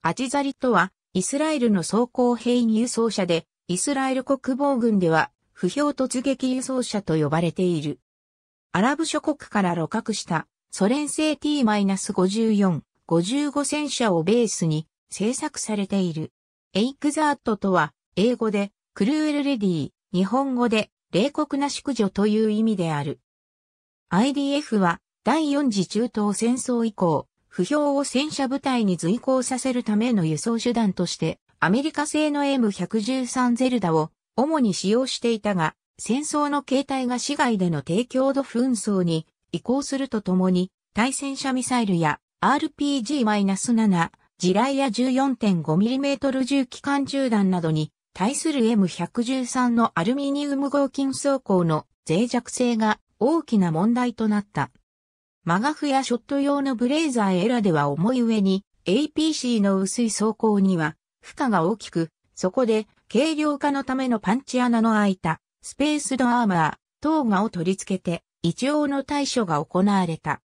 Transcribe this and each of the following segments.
アジザリとは、イスラエルの装甲兵員輸送車で、イスラエル国防軍では、不評突撃輸送車と呼ばれている。アラブ諸国から露獲したソ連製 T-54、55戦車をベースに製作されている。エイクザートとは、英語で、クルーエルレディー、日本語で、冷酷な淑女という意味である。IDF は、第4次中東戦争以降、不評を戦車部隊に随行させるための輸送手段として、アメリカ製の M113 ゼルダを主に使用していたが、戦争の形態が市外での低強度紛争に移行するとともに、対戦車ミサイルや RPG-7、地雷や 14.5mm 重機関銃弾などに対する M113 のアルミニウム合金装甲の脆弱性が大きな問題となった。マガフやショット用のブレーザーエラでは重い上に、APC の薄い走行には、負荷が大きく、そこで、軽量化のためのパンチ穴の開いた、スペースドアーマー、等がを取り付けて、一応の対処が行われた。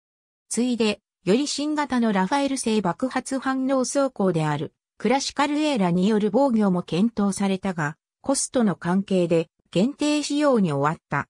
ついで、より新型のラファエル製爆発反応走行である、クラシカルエーラによる防御も検討されたが、コストの関係で限定仕様に終わった。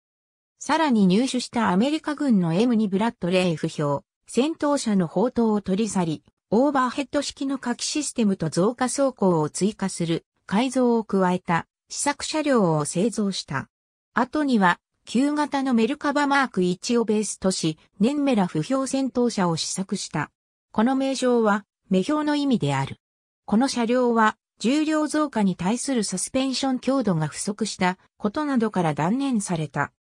さらに入手したアメリカ軍の M2 ブラッドレイ不評、戦闘車の砲塔を取り去り、オーバーヘッド式の火器システムと増加走行を追加する改造を加えた試作車両を製造した。後には、旧型のメルカバマーク1をベースとし、ネンメラ不評戦闘車を試作した。この名称は、目標の意味である。この車両は、重量増加に対するサスペンション強度が不足したことなどから断念された。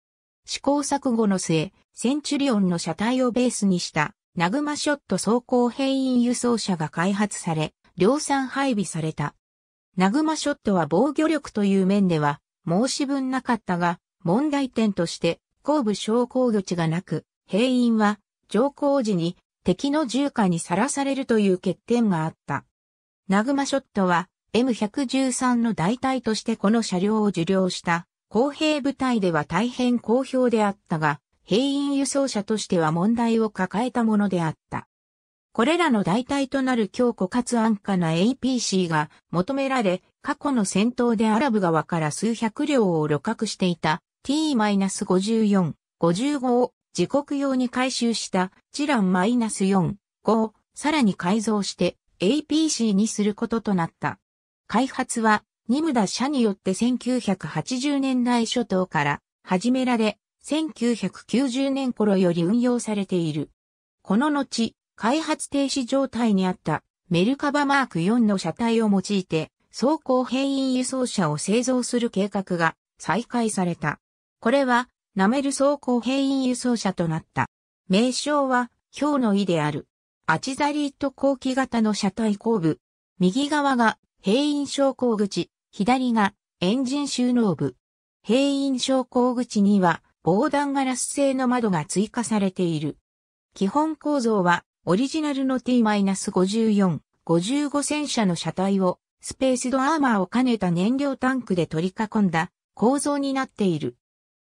試行錯誤の末、センチュリオンの車体をベースにしたナグマショット走行兵員輸送車が開発され、量産配備された。ナグマショットは防御力という面では申し分なかったが、問題点として後部昇降地がなく、兵員は乗降時に敵の重火にさらされるという欠点があった。ナグマショットは M113 の代替としてこの車両を受領した公平部隊では大変好評であったが、兵員輸送車としては問題を抱えたものであった。これらの代替となる強固かつ安価な APC が求められ、過去の戦闘でアラブ側から数百両を旅客していた T-54、55を自国用に回収したチラン -4、5をさらに改造して APC にすることとなった。開発はニムダ社によって1980年代初頭から始められ、1990年頃より運用されている。この後、開発停止状態にあったメルカバマーク4の車体を用いて、走行変員輸送車を製造する計画が再開された。これは、ナメル走行変員輸送車となった。名称は、ウの意である。アチザリット後期型の車体後部。右側が兵員昇降口、左がエンジン収納部。兵員昇降口には防弾ガラス製の窓が追加されている。基本構造はオリジナルの T-54、55戦車の車体をスペースドアーマーを兼ねた燃料タンクで取り囲んだ構造になっている。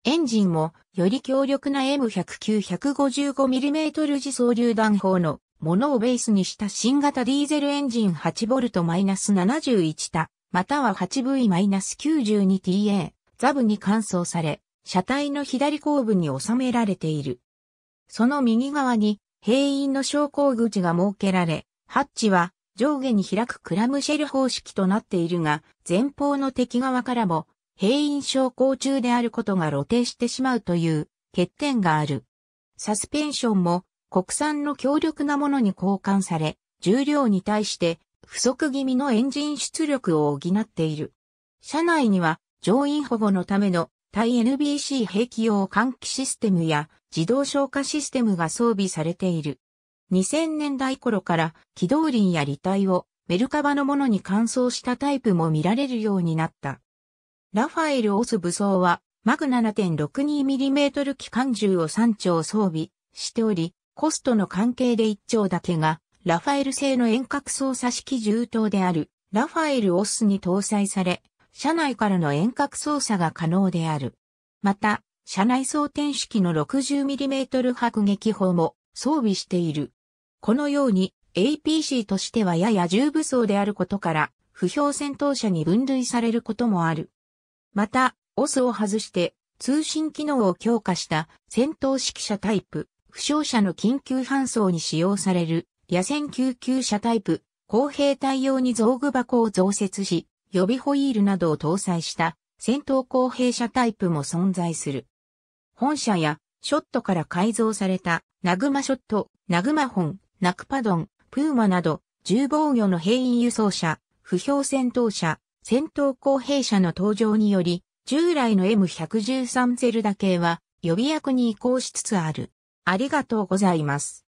エンジンもより強力な M109-155mm 自走榴弾砲のものをベースにした新型ディーゼルエンジン 8V-71 た、または 8V-92TA、ザブに換装され、車体の左後部に収められている。その右側に、閉院の昇降口が設けられ、ハッチは上下に開くクラムシェル方式となっているが、前方の敵側からも、閉院昇降中であることが露呈してしまうという欠点がある。サスペンションも国産の強力なものに交換され、重量に対して不足気味のエンジン出力を補っている。車内には乗員保護のための対 NBC 兵器用換気システムや自動消火システムが装備されている。2000年代頃から機動輪や履帯をメルカバのものに換装したタイプも見られるようになった。ラファエル・オス武装はマグ 7.62mm 機関銃を3丁装備しており、コストの関係で一丁だけが、ラファエル製の遠隔操作式銃刀である、ラファエルオスに搭載され、車内からの遠隔操作が可能である。また、車内装填式の 60mm 迫撃砲も装備している。このように APC としてはやや重武装であることから、不評戦闘車に分類されることもある。また、オスを外して通信機能を強化した戦闘指揮者タイプ負傷者の緊急搬送に使用される野戦救急車タイプ、公平対応に造具箱を増設し、予備ホイールなどを搭載した戦闘公平車タイプも存在する。本社やショットから改造されたナグマショット、ナグマ本、ナクパドン、プーマなど重防御の兵員輸送車、不評戦闘車、戦闘公平車の登場により、従来の M113 ゼルダ系は予備役に移行しつつある。ありがとうございます。